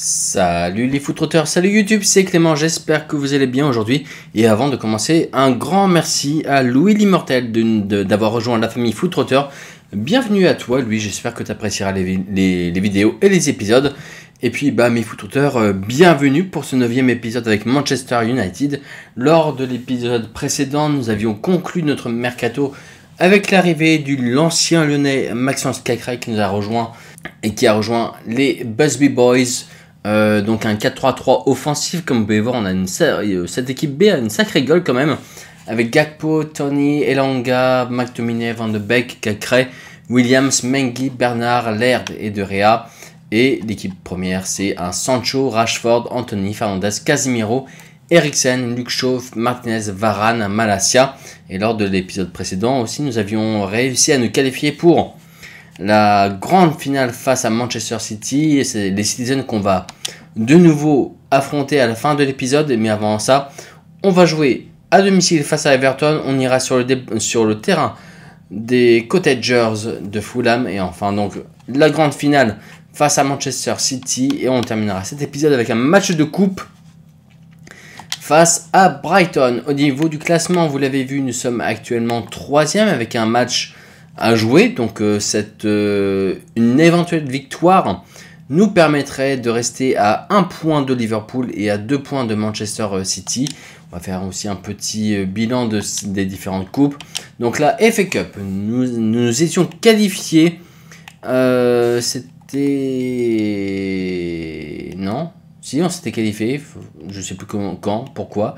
Salut les Footrotters, salut YouTube, c'est Clément, j'espère que vous allez bien aujourd'hui. Et avant de commencer, un grand merci à Louis l'Immortel d'avoir rejoint la famille Footrotter. Bienvenue à toi Louis, j'espère que tu apprécieras les, vidéos et les épisodes. Et puis bah mes Footrotters, euh, bienvenue pour ce neuvième épisode avec Manchester United. Lors de l'épisode précédent, nous avions conclu notre mercato avec l'arrivée de l'ancien lyonnais Maxence Cacré qui nous a rejoint et qui a rejoint les Busby Boys euh, donc un 4-3-3 offensif, comme vous pouvez voir, on a une euh, cette équipe B a une sacrée gueule quand même, avec Gakpo, Tony, Elanga, McTominay, Van de Beek, Cacré, Williams, Mengi, Bernard, Laird et De Rea Et l'équipe première, c'est un Sancho, Rashford, Anthony, Fernandez, Casimiro, Eriksen, Luke Martinez, Varane, Malasia. Et lors de l'épisode précédent aussi, nous avions réussi à nous qualifier pour la grande finale face à Manchester City. Et C'est les Citizens qu'on va de nouveau affronter à la fin de l'épisode. Mais avant ça, on va jouer à domicile face à Everton. On ira sur le, sur le terrain des Cottagers de Fulham. Et enfin, donc, la grande finale face à Manchester City. Et on terminera cet épisode avec un match de coupe face à Brighton. Au niveau du classement, vous l'avez vu, nous sommes actuellement troisième avec un match à jouer. Donc euh, cette, euh, une éventuelle victoire nous permettrait de rester à un point de Liverpool et à deux points de Manchester euh, City. On va faire aussi un petit bilan de, des différentes coupes. Donc la FA Cup, nous, nous étions qualifiés. c'était... Non Si, on s'était qualifié. Je ne sais plus quand, pourquoi.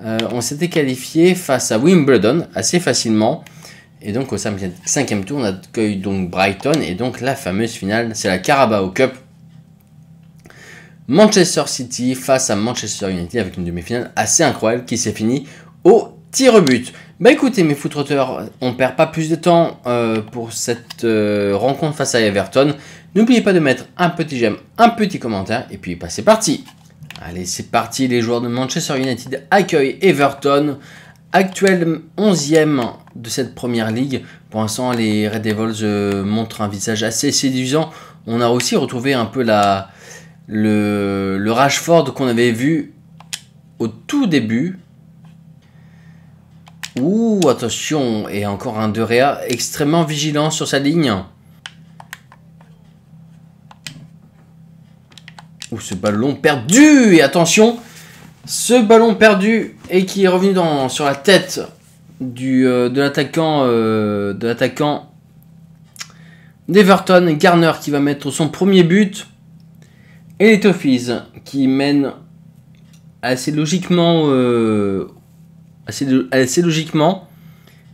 on s'était qualifié face à Wimbledon assez facilement. Et donc au cinquième tour, on accueille donc Brighton. Et donc la fameuse finale, c'est la Carabao Cup. Manchester City face à Manchester United avec une demi-finale assez incroyable qui s'est finie au tir au but. Bah écoutez mes footrotteurs, on ne perd pas plus de temps euh, pour cette euh, rencontre face à Everton. N'oubliez pas de mettre un petit j'aime, un petit commentaire et puis bah, c'est parti. Allez c'est parti, les joueurs de Manchester United accueillent Everton, actuel 11e de cette première ligue. Pour l'instant, les Red Devils euh, montrent un visage assez séduisant. On a aussi retrouvé un peu la, le, le Rashford qu'on avait vu au tout début. Ouh, attention, et encore un De extrêmement vigilant sur sa ligne. Ouh, ce ballon perdu Et attention, ce ballon perdu et qui est revenu dans, sur la tête du, euh, de l'attaquant euh, de d'Everton, Garner qui va mettre son premier but et les Toffees qui mènent assez logiquement euh, assez, assez, logiquement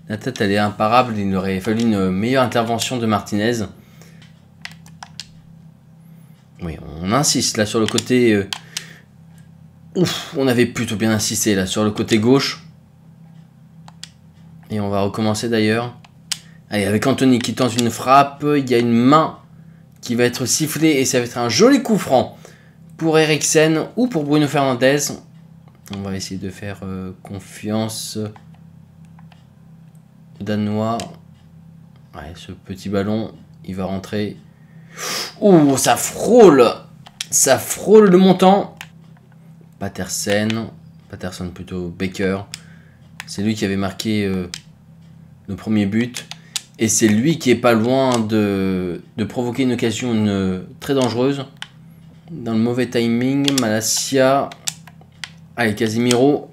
la tête elle est imparable, il aurait fallu une meilleure intervention de Martinez. Oui, on insiste là sur le côté ouf, on avait plutôt bien insisté là sur le côté gauche. Et on va recommencer d'ailleurs. Allez, avec Anthony qui tente une frappe. Il y a une main qui va être sifflée et ça va être un joli coup franc pour Eriksen ou pour Bruno Fernandez. On va essayer de faire euh, confiance au Danois. ce petit ballon, il va rentrer. Oh, ça frôle Ça frôle le montant. Patterson, Patterson plutôt, Baker. C'est lui qui avait marqué euh, le premier but. Et c'est lui qui est pas loin de, provoquer une occasion très dangereuse. Dans le mauvais timing, Malasia Allez, Casimiro.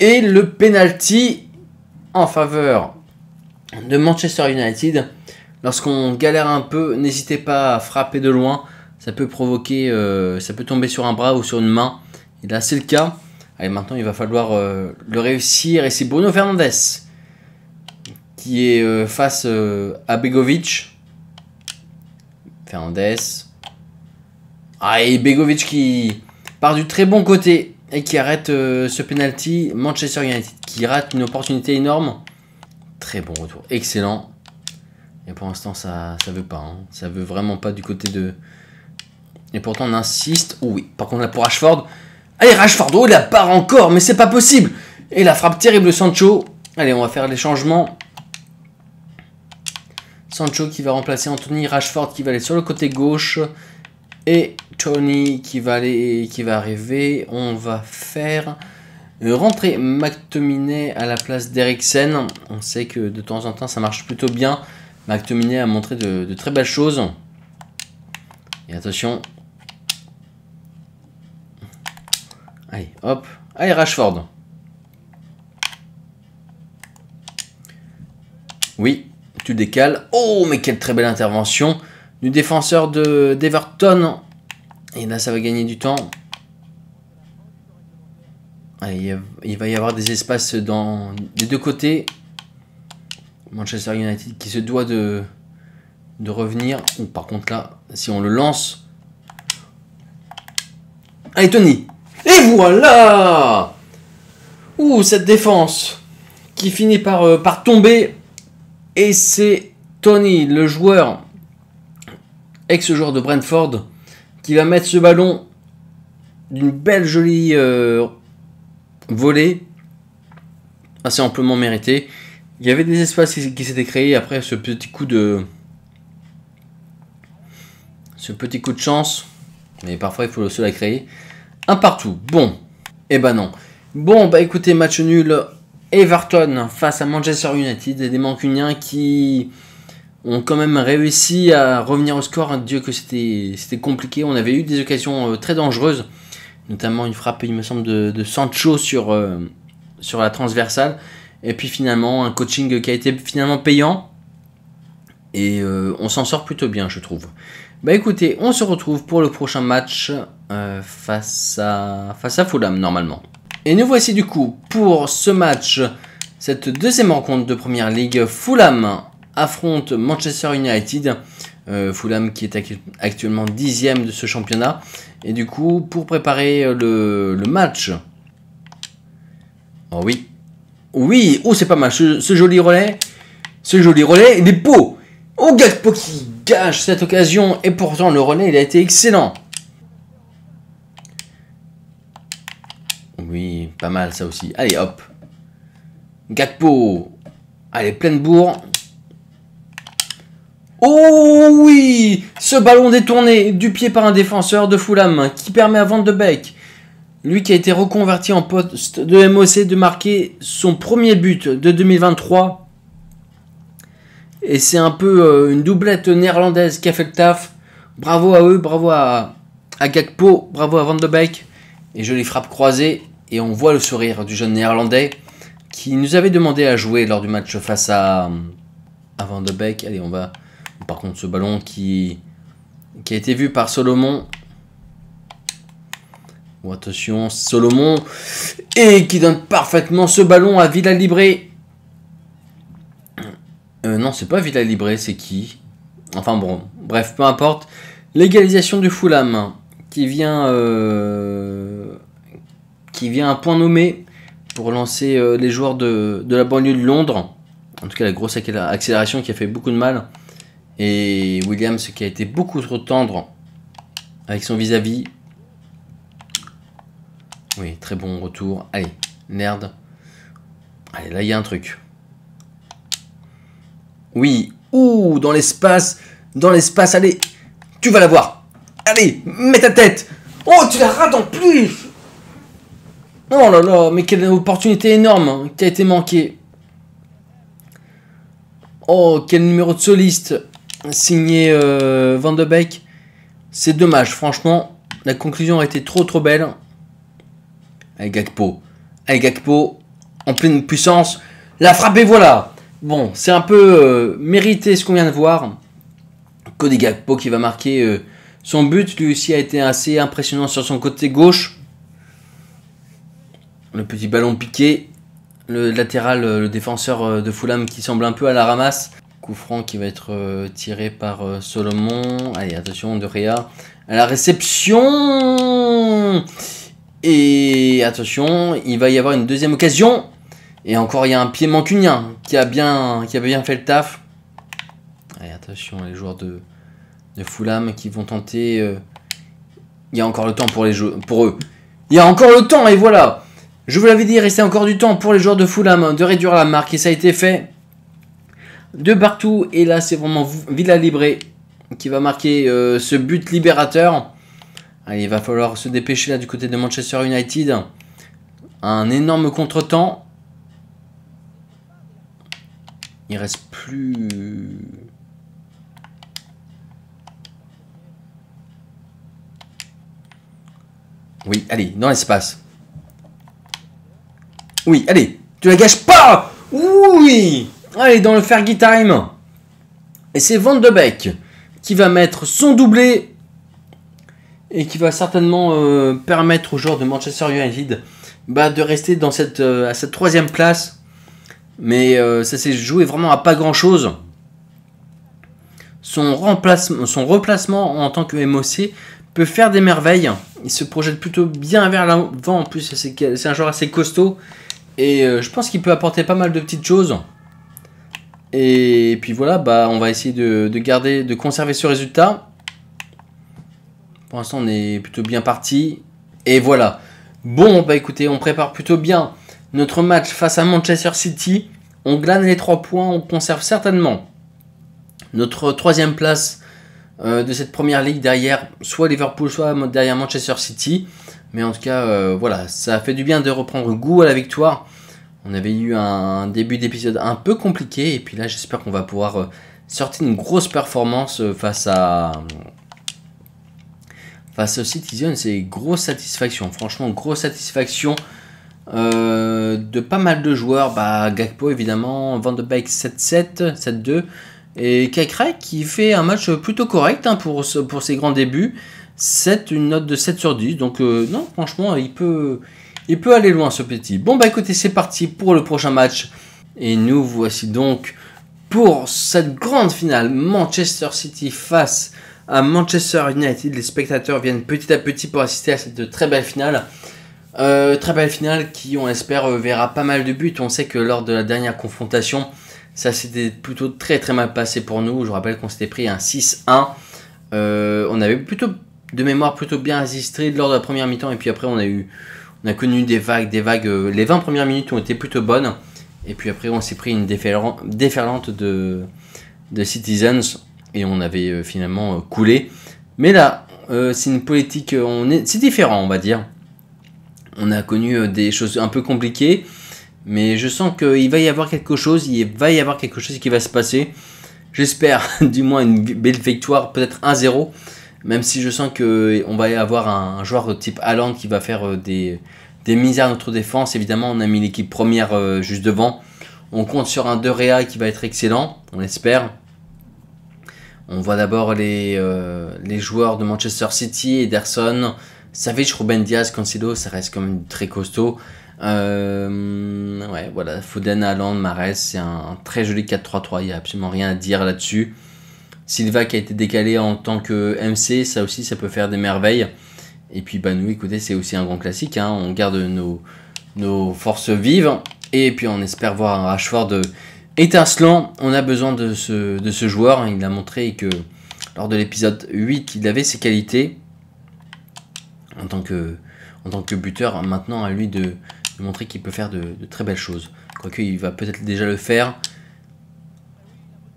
Et le penalty en faveur de Manchester United. Lorsqu'on galère un peu, n'hésitez pas à frapper de loin. Ça peut provoquer, euh, ça peut tomber sur un bras ou sur une main. Et là, c'est le cas et maintenant, il va falloir euh, le réussir. Et c'est Bruno Fernandez qui est euh, face euh, à Begovic. Fernandez. Ah, et Begovic qui part du très bon côté et qui arrête ce penalty. Manchester United qui rate une opportunité énorme. Très bon retour, excellent. Et pour l'instant, ça ça veut pas. Hein. Ça veut vraiment pas du côté de. Et pourtant, on insiste. oui, par contre, là pour Ashford, Allez, oh, il a part encore, mais c'est pas possible. Et la frappe terrible de Sancho. Allez, on va faire les changements. Sancho qui va remplacer Anthony Rashford qui va aller sur le côté gauche. Et Tony qui va aller qui va arriver. On va faire euh, rentrer McTominay à la place d'Eriksen. On sait que de temps en temps ça marche plutôt bien. McTominay a montré de, de très belles choses. Et attention, Allez, hop. Allez, Rashford. Oui, tu décales. Oh, mais quelle très belle intervention du défenseur de d'Everton. Et là, ça va gagner du temps. Allez, il va y avoir des espaces dans, des deux côtés. Manchester United qui se doit de, revenir. par contre là, si on le lance... Allez Tony et voilà Ouh, cette défense qui finit par, euh, par tomber. Et c'est Tony, le joueur, ex-joueur de Brentford, qui va mettre ce ballon d'une belle jolie euh, volée, assez amplement méritée. Il y avait des espaces qui, s'étaient créés après ce petit coup de. Ce petit coup de chance, mais parfois il faut le seul la créer. Un partout. Bon. Eh ben non. Bon, bah écoutez, match nul. Everton face à Manchester United et des Mancuniens qui ont quand même réussi à revenir au score. Dieu que c'était compliqué. On avait eu des occasions euh, très dangereuses, notamment une frappe, il me semble, de, Sancho sur, euh, sur la transversale. Et puis finalement, un coaching qui a été finalement payant. Et euh, on s'en sort plutôt bien, je trouve. Bah écoutez, on se retrouve pour le prochain match euh, face, à, face à Fulham normalement. Et nous voici du coup pour ce match, cette deuxième rencontre de Première Ligue. Fulham affronte Manchester United. Euh, Fulham qui est actuellement dixième de ce championnat. Et du coup, pour préparer le, match... Oh oui. Oui, oh c'est pas mal, ce, joli relais. Ce joli relais, il est beau. Oh gars gâche cette occasion et pourtant le relais il a été excellent. Oui, pas mal ça aussi. Allez hop. Gakpo. Allez, pleine bourre. Oh oui Ce ballon détourné du pied par un défenseur de Fulham qui permet à Van de Beek, lui qui a été reconverti en poste de MOC, de marquer son premier but de 2023 et c'est un peu euh, une doublette néerlandaise qui a fait le taf. Bravo à eux, bravo à, à bravo à Van de Beek. Et je les frappe croisées et on voit le sourire du jeune néerlandais qui nous avait demandé à jouer lors du match face à, Van de Beek. Allez, on va. Par contre, ce ballon qui, qui a été vu par Solomon. Bon, oh, attention, Solomon. Et qui donne parfaitement ce ballon à Villa Libré non, c'est pas Villa Libre, c'est qui Enfin bon, bref, peu importe. L'égalisation du Fulham, qui vient, euh, qui vient à point nommé pour lancer euh, les joueurs de, de, la banlieue de Londres. En tout cas, la grosse accélération qui a fait beaucoup de mal. Et Williams qui a été beaucoup trop tendre avec son vis-à-vis. Oui, très bon retour. Allez, nerd. Allez, là, il y a un truc. Oui. Ouh, dans l'espace. Dans l'espace, allez. Tu vas la voir. Allez, mets ta tête. Oh, tu la rates en plus. Oh là là, mais quelle opportunité énorme hein, qui a été manquée. Oh, quel numéro de soliste signé euh, Van de Beek. C'est dommage, franchement. La conclusion a été trop trop belle. Avec Gakpo. Avec Gakpo, en pleine puissance. La frappe et voilà Bon, c'est un peu euh, mérité ce qu'on vient de voir. Cody Gakpo qui va marquer euh, son but. Lui aussi a été assez impressionnant sur son côté gauche. Le petit ballon piqué. Le latéral, euh, le défenseur de Fulham qui semble un peu à la ramasse. Coup franc qui va être tiré par Solomon. Allez, attention, De Ria À la réception Et attention, il va y avoir une deuxième occasion. Et encore, il y a un pied mancunien qui a bien, qui a bien fait le taf. Allez, attention, les joueurs de, de Fulham qui vont tenter. Euh, il y a encore le temps pour, les jeux, pour eux. Il y a encore le temps, et voilà Je vous l'avais dit, il restait encore du temps pour les joueurs de Fulham hein, de réduire la marque, et ça a été fait de partout. Et là, c'est vraiment Villa Libre qui va marquer euh, ce but libérateur. Allez, il va falloir se dépêcher là du côté de Manchester United. Un énorme contre-temps. Il reste plus... Oui, allez, dans l'espace. Oui, allez, tu la gâches pas Oui Allez, dans le Fergie Time Et c'est Van de Beek qui va mettre son doublé et qui va certainement euh, permettre aux joueurs de Manchester United bah, de rester dans cette, euh, à cette troisième place mais euh, ça s'est joué vraiment à pas grand chose. Son, remplacement, son replacement en tant que MOC peut faire des merveilles. Il se projette plutôt bien vers l'avant. En plus, c'est un joueur assez costaud. Et euh, je pense qu'il peut apporter pas mal de petites choses. Et puis voilà, bah, on va essayer de, de garder, de conserver ce résultat. Pour l'instant, on est plutôt bien parti. Et voilà. Bon, bah écoutez, on prépare plutôt bien notre match face à Manchester City, on glane les 3 points, on conserve certainement notre troisième place euh, de cette première ligue derrière soit Liverpool, soit derrière Manchester City. Mais en tout cas, euh, voilà, ça fait du bien de reprendre goût à la victoire. On avait eu un début d'épisode un peu compliqué, et puis là, j'espère qu'on va pouvoir euh, sortir une grosse performance face à. Face aux Citizens, c'est grosse satisfaction. Franchement, grosse satisfaction euh, de pas mal de joueurs. Bah, Gakpo, évidemment, Van de Beek 7-7, 7-2. Et Kakra qui fait un match plutôt correct hein, pour, pour ses grands débuts. c'est une note de 7 sur 10. Donc, euh, non, franchement, il peut, il peut aller loin ce petit. Bon, bah écoutez, c'est parti pour le prochain match. Et nous voici donc pour cette grande finale Manchester City face à Manchester United. Les spectateurs viennent petit à petit pour assister à cette très belle finale. Euh, très belle finale qui, on espère, euh, verra pas mal de buts. On sait que lors de la dernière confrontation, ça s'était plutôt très très mal passé pour nous. Je vous rappelle qu'on s'était pris un 6-1. Euh, on avait plutôt, de mémoire, plutôt bien résisté lors de la première mi-temps. Et puis après, on a eu, on a connu des vagues, des vagues. Euh, les 20 premières minutes ont été plutôt bonnes. Et puis après, on s'est pris une déferlante de, de Citizens. Et on avait euh, finalement coulé. Mais là, euh, c'est une politique, on est, c'est différent, on va dire. On a connu euh, des choses un peu compliquées, mais je sens qu'il va y avoir quelque chose, il va y avoir quelque chose qui va se passer. J'espère du moins une belle victoire, peut-être 1-0, même si je sens qu'on euh, va y avoir un joueur de type Haaland qui va faire euh, des, des misères à notre défense. Évidemment, on a mis l'équipe première juste devant. On compte sur un De Réa qui va être excellent, on l'espère. On voit d'abord les, les joueurs de Manchester City, Ederson, Savage, Ruben Diaz, Cancelo, ça reste quand même très costaud. Euh, ouais, voilà, Foden, Mares, c'est un très joli 4-3-3, il n'y a absolument rien à dire là-dessus. Silva qui a été décalé en tant que MC, ça aussi, ça peut faire des merveilles. Et puis, bah, nous, écoutez, c'est aussi un grand classique, hein. on garde nos, nos forces vives. Et puis, on espère voir un Rashford étincelant. On a besoin de ce, de ce joueur, il a montré que lors de l'épisode 8, il avait ses qualités en tant que, en tant que buteur, maintenant à lui de, montrer qu'il peut faire de, très belles choses. Quoique, il va peut-être déjà le faire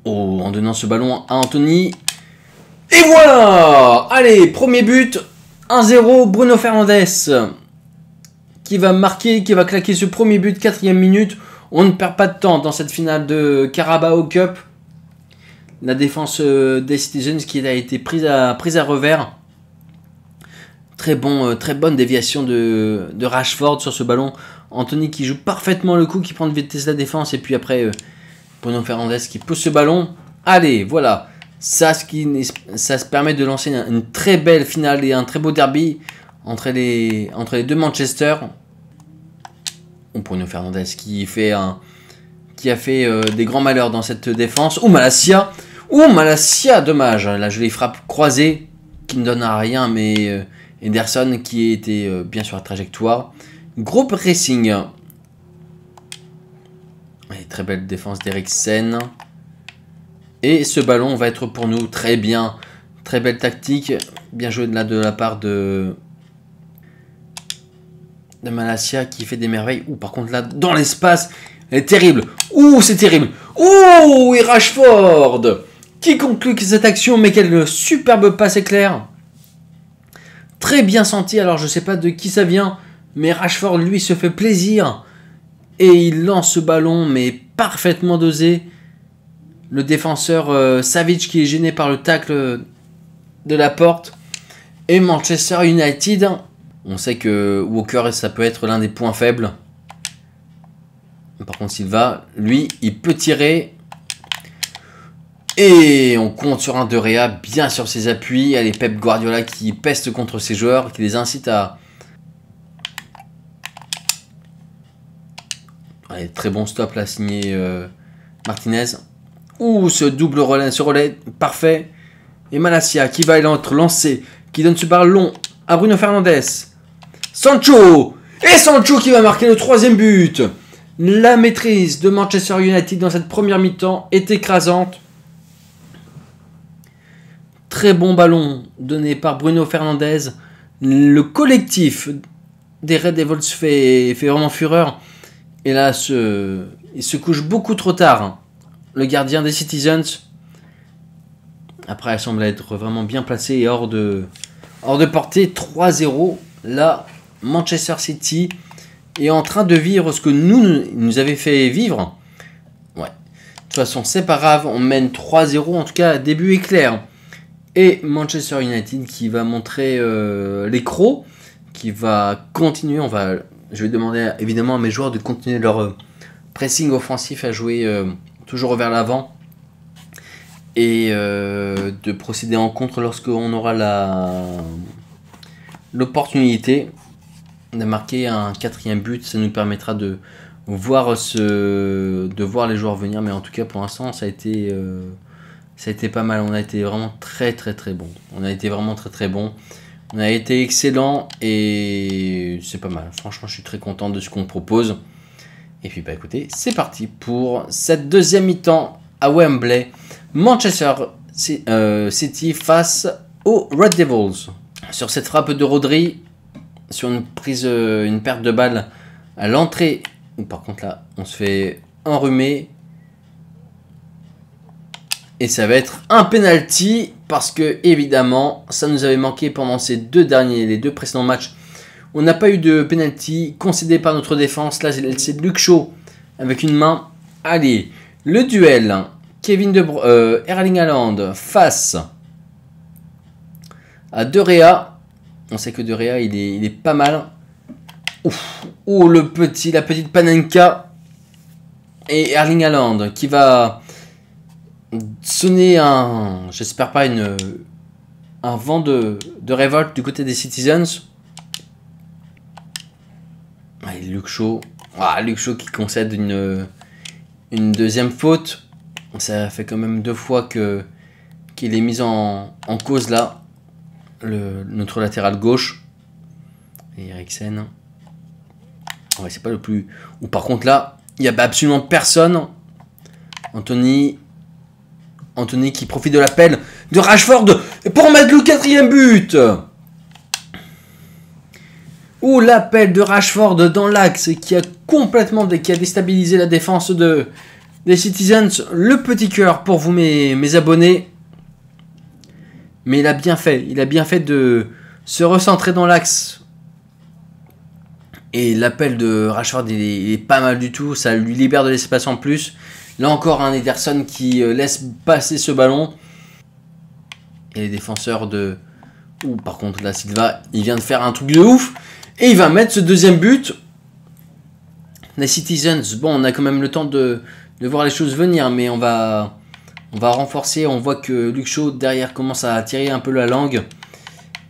en donnant ce ballon à Anthony. Et voilà Allez, premier but, 1-0, Bruno Fernandez qui va marquer, qui va claquer ce premier but, quatrième minute. On ne perd pas de temps dans cette finale de Carabao Cup. La défense euh, des Citizens qui a été prise à revers. Très, bon, euh, très bonne déviation de, Rashford sur ce ballon. Anthony qui joue parfaitement le coup, qui prend de vitesse la défense. Et puis après, euh, Bruno Fernandez qui pousse ce ballon. Allez, voilà. Ça, ce qui, ça se permet de lancer une, très belle finale et un très beau derby entre les, entre les deux Manchester. pour Bruno Fernandez qui fait un, qui a fait euh, des grands malheurs dans cette défense. Ou Malasia Ou Malasia dommage. Là, je les frappe croisés qui ne donne à rien, mais euh, Henderson qui était euh, bien sur la trajectoire. Groupe Racing. très belle défense d'Eriksen. Et ce ballon va être pour nous très bien. Très belle tactique. Bien joué de de la part de, de Malasia qui fait des merveilles. Ou par contre là, dans l'espace, elle est terrible. Ouh, c'est terrible. Ouh, et Rashford qui conclut cette action, mais quelle superbe passe éclair très bien senti. Alors je ne sais pas de qui ça vient, mais Rashford lui se fait plaisir et il lance ce ballon mais parfaitement dosé. Le défenseur euh, Savage qui est gêné par le tacle de la porte et Manchester United. On sait que Walker ça peut être l'un des points faibles. Par contre Silva, lui, il peut tirer et on compte sur un De Réa bien sur ses appuis. Il y a les Pep Guardiola qui peste contre ses joueurs, qui les incite à. Allez, très bon stop là, signé euh, Martinez. Ouh, ce double relais, ce relais parfait. Et Malasia qui va être lancé, qui donne ce ballon long à Bruno Fernandez. Sancho Et Sancho qui va marquer le troisième but La maîtrise de Manchester United dans cette première mi-temps est écrasante. Très bon ballon donné par Bruno Fernandez. Le collectif des Red Devils fait, fait vraiment fureur. Et là, ce il se couche beaucoup trop tard. Hein. Le gardien des Citizens. Après, elle semble être vraiment bien placé et hors de, hors de portée. 3-0. Là, Manchester City est en train de vivre ce que nous, nous avait fait vivre. Ouais. De toute façon, c'est pas grave. On mène 3-0. En tout cas, début éclair et Manchester United qui va montrer euh, les crocs, qui va continuer. On va, je vais demander évidemment à mes joueurs de continuer leur euh, pressing offensif à jouer euh, toujours vers l'avant et euh, de procéder en contre lorsque on aura la l'opportunité de marquer un quatrième but. Ça nous permettra de voir ce, de voir les joueurs venir. Mais en tout cas, pour l'instant, ça a été ça a été pas mal. On a été vraiment très très très bon. On a été vraiment très très bon. On a été excellent et c'est pas mal. Franchement, je suis très content de ce qu'on propose. Et puis bah écoutez, c'est parti pour cette deuxième mi-temps à Wembley. Manchester euh, City face aux Red Devils. Sur cette frappe de Rodri, sur une prise, euh, une perte de balle à l'entrée. Par contre là, on se fait enrhumer et ça va être un penalty parce que évidemment ça nous avait manqué pendant ces deux derniers, les deux précédents matchs. On n'a pas eu de penalty concédé par notre défense. Là c'est Luc Shaw avec une main. Allez, le duel Kevin de Bru euh, Erling Haaland face à De On sait que De Réa il est, pas mal. Ouf. Oh, le petit, la petite Panenka et Erling Haaland qui va sonner un, j'espère pas, une, un vent de, révolte du côté des Citizens. Allez, Luke Shaw. Ah, Luke qui concède une, une deuxième faute. Ça fait quand même deux fois que qu'il est mis en, cause là, le, notre latéral gauche. Et Eriksen. Ouais, c'est pas le plus. Ou par contre là, il n'y a absolument personne. Anthony Anthony qui profite de l'appel de Rashford pour mettre le quatrième but. Ouh, l'appel de Rashford dans l'axe qui a complètement qui a déstabilisé la défense de, des Citizens. Le petit cœur pour vous mes, mes abonnés. Mais il a bien fait. Il a bien fait de se recentrer dans l'axe. Et l'appel de Rashford, il est, pas mal du tout. Ça lui libère de l'espace en plus. Là encore, un Ederson qui euh, laisse passer ce ballon. Et les défenseurs de... ou par contre, là, Silva, il vient de faire un truc de ouf. Et il va mettre ce deuxième but. Les Citizens, bon, on a quand même le temps de, voir les choses venir, mais on va, on va renforcer. On voit que Luke Shaw, derrière, commence à tirer un peu la langue.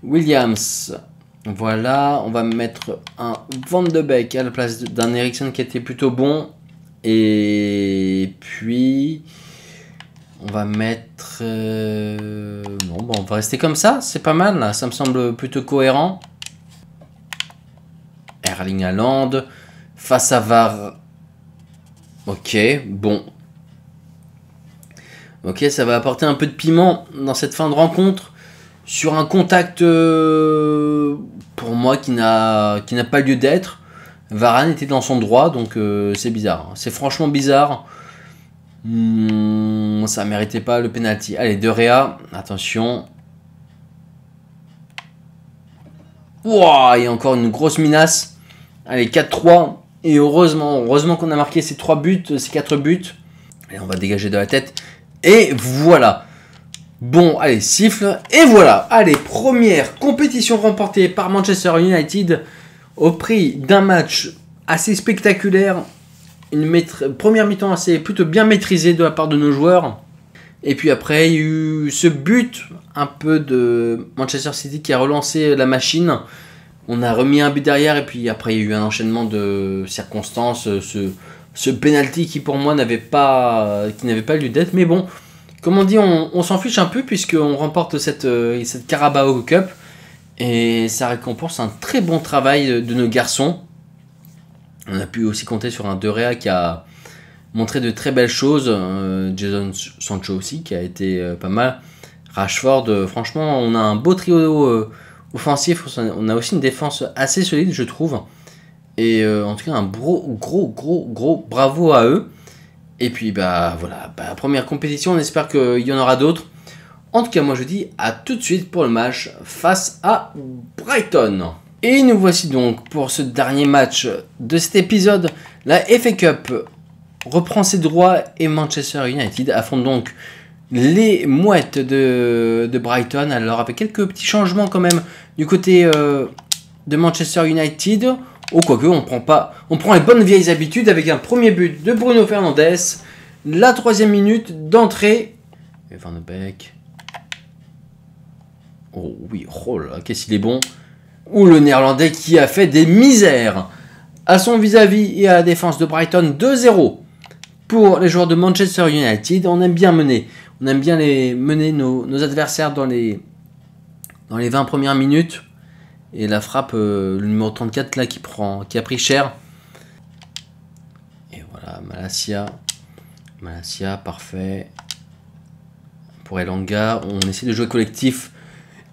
Williams, voilà, on va mettre un Van de Beek à la place d'un Ericsson qui était plutôt bon. Et puis, on va mettre... Non, euh, Bon, on va rester comme ça, c'est pas mal, ça me semble plutôt cohérent. Erling Haaland, face à Var... Ok, bon. Ok, ça va apporter un peu de piment dans cette fin de rencontre. Sur un contact, euh, pour moi, qui n'a pas lieu d'être. Varane était dans son droit, donc euh, c'est bizarre. Hein. C'est franchement bizarre. Ça hmm, ça méritait pas le penalty. Allez, De Réa, attention. Il y a encore une grosse menace. Allez, 4-3. Et heureusement, heureusement qu'on a marqué ces 3 buts, euh, ces 4 buts. Et on va dégager de la tête. Et voilà. Bon, allez, siffle. Et voilà. Allez, première compétition remportée par Manchester United au prix d'un match assez spectaculaire, une première mi-temps assez plutôt bien maîtrisée de la part de nos joueurs. Et puis après, il y a eu ce but un peu de Manchester City qui a relancé la machine. On a remis un but derrière et puis après, il y a eu un enchaînement de circonstances. Ce, ce penalty qui pour moi n'avait pas, qui n'avait pas lieu d'être. Mais bon, comme on dit, on, s'en fiche un peu puisqu'on remporte cette, euh, cette Carabao Cup. Et ça récompense un très bon travail de, nos garçons. On a pu aussi compter sur un Réa qui a montré de très belles choses. Euh, Jason Sancho aussi qui a été euh, pas mal. Rashford, euh, franchement, on a un beau trio offensif. On a aussi une défense assez solide, je trouve. Et en tout cas, un gros, gros, gros, gros bravo à eux. Et puis, bah voilà, bah, première compétition, on espère qu'il y en aura d'autres. En tout cas, moi je dis à tout de suite pour le match face à Brighton. Et nous voici donc pour ce dernier match de cet épisode. La FA Cup reprend ses droits et Manchester United affronte donc les mouettes de, Brighton. Alors avec quelques petits changements quand même du côté euh, de Manchester United. Oh quoique on prend pas. On prend les bonnes vieilles habitudes avec un premier but de Bruno Fernandez. La troisième minute d'entrée. Van de Beek. Oh oui, oh là, qu'est-ce qu'il est bon Ou le néerlandais qui a fait des misères à son vis-à-vis et à la défense de Brighton 2-0. Pour les joueurs de Manchester United, on aime bien mener. On aime bien les, mener nos, adversaires dans les, dans les 20 premières minutes. Et la frappe, euh, le numéro 34 là qui, prend, qui a pris cher. Et voilà, Malasia. Malasia, parfait. Pour Elanga, on essaie de jouer collectif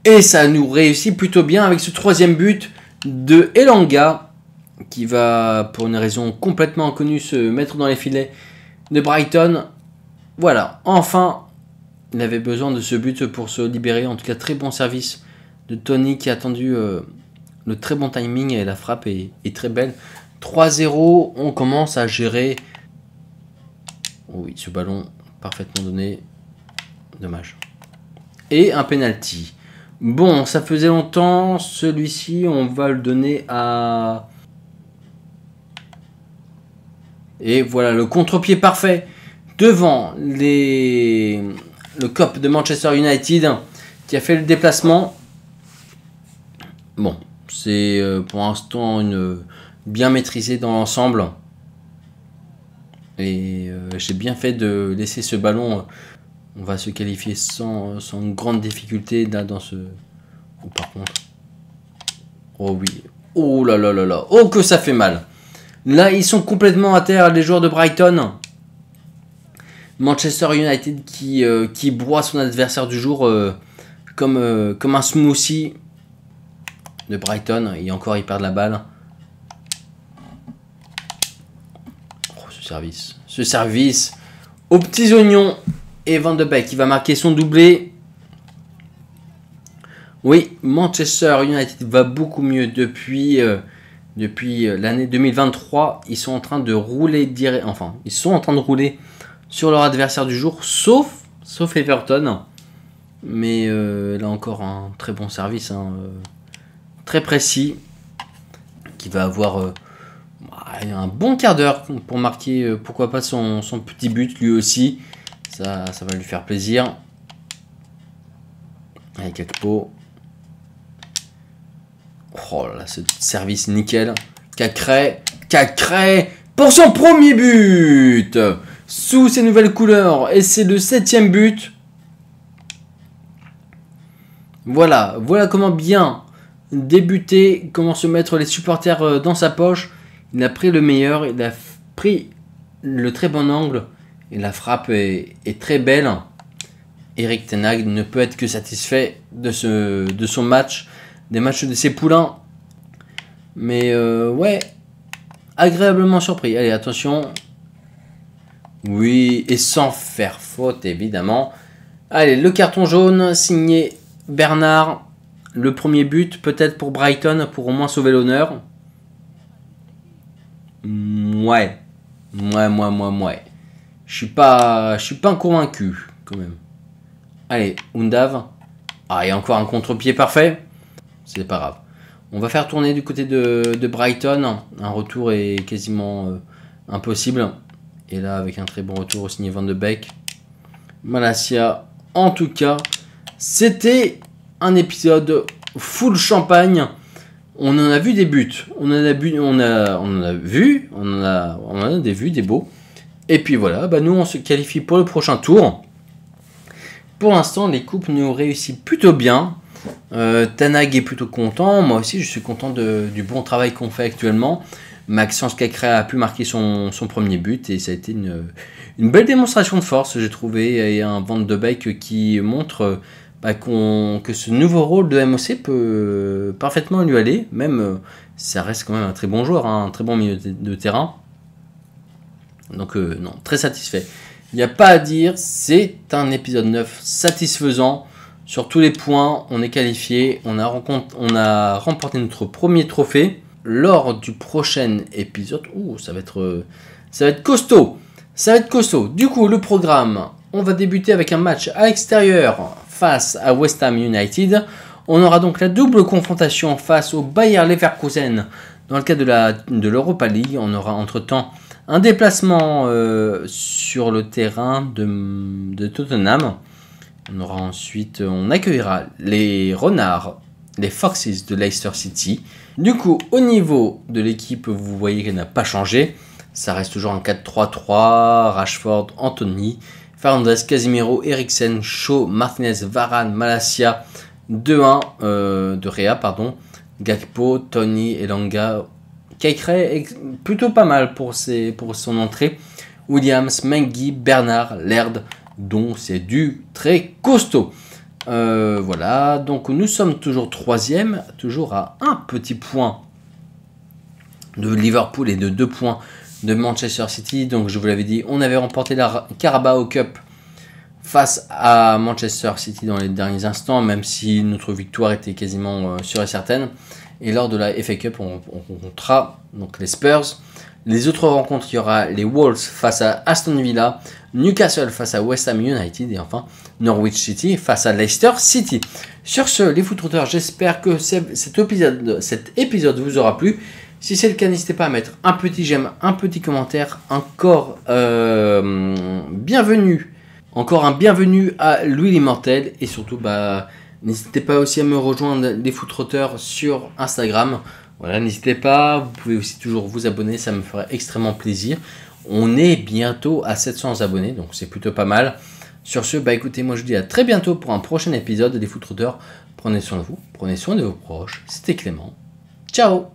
et ça nous réussit plutôt bien avec ce troisième but de Elanga, qui va, pour une raison complètement inconnue, se mettre dans les filets de Brighton. Voilà, enfin, il avait besoin de ce but pour se libérer. En tout cas, très bon service de Tony qui a attendu euh, le très bon timing et la frappe est, très belle. 3-0, on commence à gérer. Oui, ce ballon parfaitement donné. Dommage. Et un penalty. Bon, ça faisait longtemps. Celui-ci, on va le donner à... Et voilà, le contre-pied parfait devant les... le COP de Manchester United qui a fait le déplacement. Bon, c'est euh, pour l'instant une... bien maîtrisé dans l'ensemble. Et euh, j'ai bien fait de laisser ce ballon on va se qualifier sans, grande difficulté dans ce... Oh, par contre... Oh oui. Oh là là là là. Oh que ça fait mal. Là, ils sont complètement à terre, les joueurs de Brighton. Manchester United qui, euh, qui broie son adversaire du jour euh, comme, euh, comme un smoothie de Brighton. Et encore, ils perdent la balle. Oh, ce service. Ce service aux petits oignons et Van de Beek qui va marquer son doublé. Oui, Manchester United va beaucoup mieux depuis, euh, depuis euh, l'année 2023. Ils sont en train de rouler, enfin, ils sont en train de rouler sur leur adversaire du jour, sauf, sauf Everton. Mais euh, là encore, un très bon service, hein, très précis, qui va avoir bah, un bon quart d'heure pour marquer, pourquoi pas, son, son petit but lui aussi. Ça, ça va lui faire plaisir. Avec Kakpo. Oh là là, ce service nickel. Cacré, Cacré pour son premier but Sous ses nouvelles couleurs, et c'est le septième but. Voilà, voilà comment bien débuter, comment se mettre les supporters euh, dans sa poche. Il a pris le meilleur, il a pris le très bon angle et la frappe est, très belle. Eric Tenag ne peut être que satisfait de, ce, de son match, des matchs de ses poulains. Mais euh, ouais, agréablement surpris. Allez, attention. Oui, et sans faire faute, évidemment. Allez, le carton jaune signé Bernard. Le premier but, peut-être pour Brighton, pour au moins sauver l'honneur. Ouais. Ouais, ouais, ouais, ouais. Je suis pas, je suis pas convaincu quand même. Allez, Undav. Ah, il y a encore un contre-pied parfait. C'est pas grave. On va faire tourner du côté de, Brighton. Un retour est quasiment euh, impossible. Et là, avec un très bon retour au signé Van de Beek. Malasia, en tout cas, c'était un épisode full champagne. On en a vu des buts. On en a, on a, on en a vu. On a, on a des vues, des beaux. Et puis voilà, bah nous on se qualifie pour le prochain tour. Pour l'instant, les coupes nous réussissent plutôt bien. Euh, Tanag est plutôt content, moi aussi je suis content du bon travail qu'on fait actuellement. Maxence Cacré a pu marquer son, premier but et ça a été une, belle démonstration de force, j'ai trouvé, et un vent de Beek qui montre bah, que ce nouveau rôle de MOC peut parfaitement lui aller, même euh, ça reste quand même un très bon joueur, hein, un très bon milieu de terrain. Donc euh, non, très satisfait. Il n'y a pas à dire, c'est un épisode 9 satisfaisant. Sur tous les points, on est qualifié, on a, remporté notre premier trophée. Lors du prochain épisode, ouh, ça va être, euh, ça va être costaud. Ça va être costaud. Du coup, le programme, on va débuter avec un match à l'extérieur face à West Ham United. On aura donc la double confrontation face au Bayer Leverkusen dans le cadre de l'Europa de League. On aura entre-temps un déplacement euh, sur le terrain de, Tottenham. On aura ensuite, on accueillera les Renards, les Foxes de Leicester City. Du coup, au niveau de l'équipe, vous voyez qu'elle n'a pas changé. Ça reste toujours en 4-3-3. Rashford, Anthony, Fernandez, Casimiro, Eriksen, Shaw, Martinez, Varane, Malasia, 2-1 euh, de Réa, pardon. Gakpo, Tony, Elanga, est plutôt pas mal pour, pour son entrée. Williams, Mengi, Bernard, Laird, dont c'est du très costaud. Euh, voilà, donc nous sommes toujours troisième, toujours à un petit point de Liverpool et de deux points de Manchester City. Donc je vous l'avais dit, on avait remporté la Carabao Cup face à Manchester City dans les derniers instants, même si notre victoire était quasiment euh, sûre et certaine. Et lors de la FA Cup, on, rencontrera donc les Spurs. Les autres rencontres, il y aura les Wolves face à Aston Villa, Newcastle face à West Ham United et enfin Norwich City face à Leicester City. Sur ce, les footrouteurs, j'espère que cet épisode, cet épisode vous aura plu. Si c'est le cas, n'hésitez pas à mettre un petit j'aime, un petit commentaire, encore euh, bienvenue, encore un bienvenue à Louis Mortel. et surtout bah N'hésitez pas aussi à me rejoindre les Footrotters sur Instagram. Voilà, n'hésitez pas, vous pouvez aussi toujours vous abonner, ça me ferait extrêmement plaisir. On est bientôt à 700 abonnés, donc c'est plutôt pas mal. Sur ce, bah écoutez, moi je vous dis à très bientôt pour un prochain épisode des Footrotters. Prenez soin de vous, prenez soin de vos proches. C'était Clément. Ciao